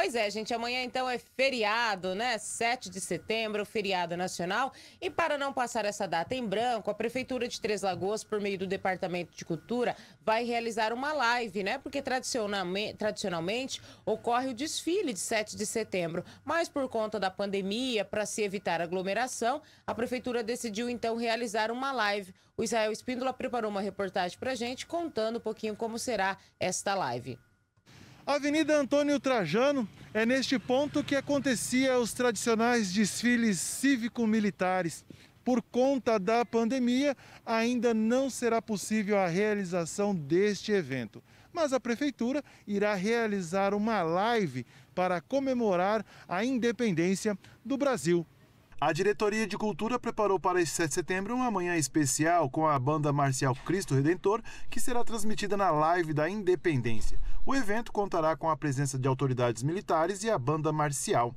Pois é, gente, amanhã então é feriado, né? 7 de setembro, feriado nacional. E para não passar essa data em branco, a Prefeitura de Três Lagoas, por meio do Departamento de Cultura, vai realizar uma live, né? Porque tradicionalmente ocorre o desfile de 7 de setembro. Mas por conta da pandemia, para se evitar aglomeração, a Prefeitura decidiu então realizar uma live. O Israel Espíndola preparou uma reportagem para gente contando um pouquinho como será esta live. Avenida Antônio Trajano é neste ponto que acontecia os tradicionais desfiles cívico-militares. Por conta da pandemia, ainda não será possível a realização deste evento. Mas a prefeitura irá realizar uma live para comemorar a independência do Brasil a Diretoria de Cultura preparou para este 7 de setembro uma manhã especial com a banda marcial Cristo Redentor, que será transmitida na Live da Independência. O evento contará com a presença de autoridades militares e a banda marcial.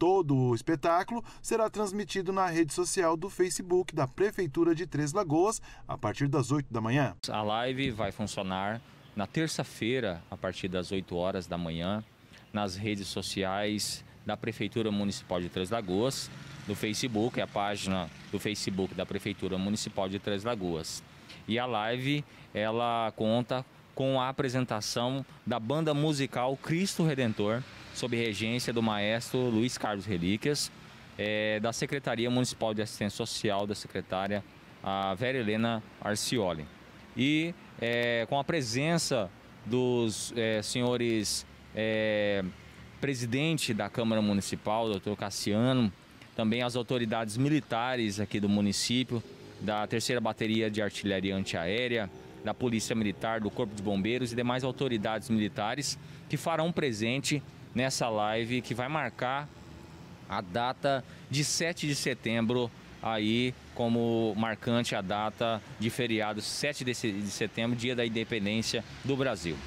Todo o espetáculo será transmitido na rede social do Facebook da Prefeitura de Três Lagoas a partir das 8 da manhã. A live vai funcionar na terça-feira, a partir das 8 horas da manhã, nas redes sociais da Prefeitura Municipal de Três Lagoas no Facebook, é a página do Facebook da Prefeitura Municipal de Três Lagoas. E a live, ela conta com a apresentação da banda musical Cristo Redentor, sob regência do maestro Luiz Carlos Relíquias, é, da Secretaria Municipal de Assistência Social, da secretária a Vera Helena Arcioli. E é, com a presença dos é, senhores é, presidente da Câmara Municipal, doutor Cassiano também as autoridades militares aqui do município, da terceira bateria de artilharia antiaérea, da Polícia Militar, do Corpo de Bombeiros e demais autoridades militares que farão presente nessa live que vai marcar a data de 7 de setembro aí como marcante a data de feriado 7 de setembro, dia da independência do Brasil.